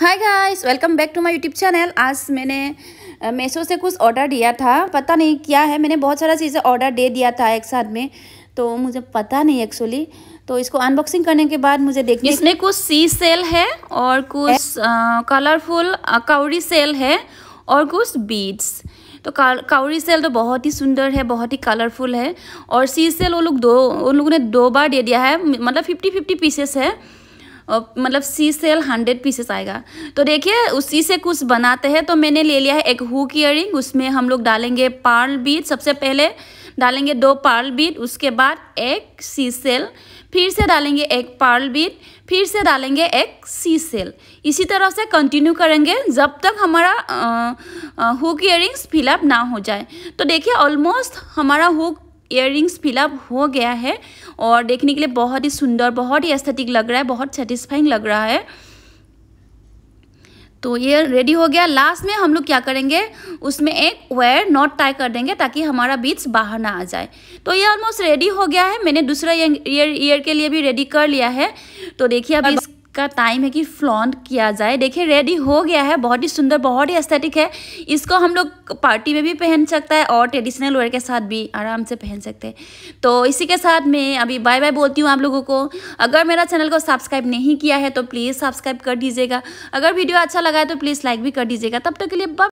hi guys welcome back to my YouTube channel आज मैंने meso से कुछ ऑर्डर दिया था पता नहीं क्या है मैंने बहुत सारा चीज़ें ऑर्डर दे दिया था एक साथ में तो मुझे पता नहीं एक्चुअली तो इसको अनबॉक्सिंग करने के बाद मुझे देखने इसमें कुछ सी सेल है और कुछ कलरफुल काउरी सेल है और कुछ बीड्स तो काउरी सेल तो बहुत ही सुंदर है बहुत ही कलरफुल है और सी सेल वो लोग दो उन लोगों ने दो बार दे दिया है मतलब फिफ्टी फिफ्टी पीसेस है मतलब सी सेल हंड्रेड पीसेस आएगा तो देखिए उसी से कुछ बनाते हैं तो मैंने ले लिया है एक हुक ईयरिंग उसमें हम लोग डालेंगे पार्ल बीट सबसे पहले डालेंगे दो पार्ल बीट उसके बाद एक सी सेल फिर से डालेंगे एक पार्ल बीट फिर से डालेंगे एक सी सेल इसी तरह से कंटिन्यू करेंगे जब तक हमारा आ, आ, हुक ईयरिंग्स फिलअप ना हो जाए तो देखिए ऑलमोस्ट हमारा हुक रिंग्स फिलअप हो गया है और देखने के लिए बहुत ही सुंदर बहुत ही एस्थेटिक लग रहा है बहुत सेटिस्फाइंग लग रहा है तो ये रेडी हो गया लास्ट में हम लोग क्या करेंगे उसमें एक वायर नॉट टाई कर देंगे ताकि हमारा बीच बाहर ना आ जाए तो ये ऑलमोस्ट रेडी हो गया है मैंने दूसरा ईयर ईयर के लिए भी रेडी कर लिया है तो देखिए अब इस का टाइम है कि फ्लॉन्ट किया जाए देखिए रेडी हो गया है बहुत ही सुंदर बहुत ही एस्थेटिक है इसको हम लोग पार्टी में भी पहन सकता है और ट्रेडिशनल वेयर के साथ भी आराम से पहन सकते हैं तो इसी के साथ मैं अभी बाय बाय बोलती हूँ आप लोगों को अगर मेरा चैनल को सब्सक्राइब नहीं किया है तो प्लीज़ सब्सक्राइब कर दीजिएगा अगर वीडियो अच्छा लगा है तो प्लीज़ लाइक भी कर दीजिएगा तब तक तो के लिए